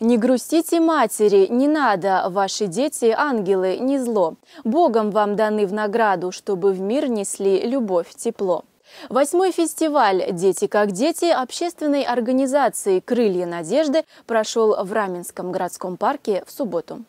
Не грустите матери, не надо, ваши дети – ангелы, не зло. Богом вам даны в награду, чтобы в мир несли любовь, тепло. Восьмой фестиваль «Дети как дети» общественной организации «Крылья надежды» прошел в Раменском городском парке в субботу.